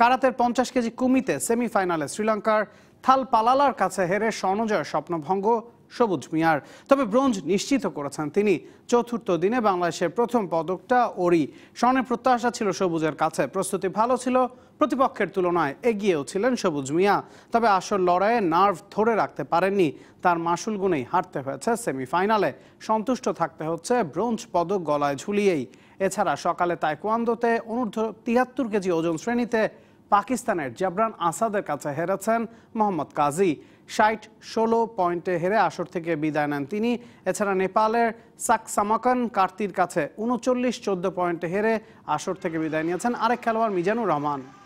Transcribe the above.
কারাতের পঞ্চাশ কেজি কুমিতে সেমিফাইনালে শ্রীলঙ্কার থাল পালালার কাছে হেরে স্বর্ণজয় স্বপ্নভঙ্গ সবুজ মিয়ার তবে ব্রোঞ্জ নিশ্চিত করেছেন তিনি চতুর্থ দিনে বাংলাদেশের প্রথম পদকটা ওরি স্বর্ণের প্রত্যাশা ছিল সবুজের কাছে প্রস্তুতি ভালো ছিল প্রতিপক্ষের তুলনায় এগিয়েও ছিলেন সবুজ মিয়া তবে আসল লড়াইয়ে নার্ভ ধরে রাখতে পারেননি তার মাসুল গুণেই হারতে হয়েছে সেমিফাইনালে সন্তুষ্ট থাকতে হচ্ছে ব্রোঞ্জ পদক গলায় ঝুলিয়েই এছাড়া সকালে তাইকোয়ান্দোতে অনূর্ধ্ব তিয়াত্তর কেজি ওজন শ্রেণীতে পাকিস্তানের জাবরান আসাদের কাছে হেরেছেন মোহাম্মদ কাজী ষাট ষোলো পয়েন্টে হেরে আসর থেকে বিদায় নেন তিনি এছাড়া নেপালের সাকসামাকান কার্তির কাছে উনচল্লিশ চোদ্দ পয়েন্টে হেরে আসর থেকে বিদায় নিয়েছেন আরেক খেলোয়াড় মিজানুর রহমান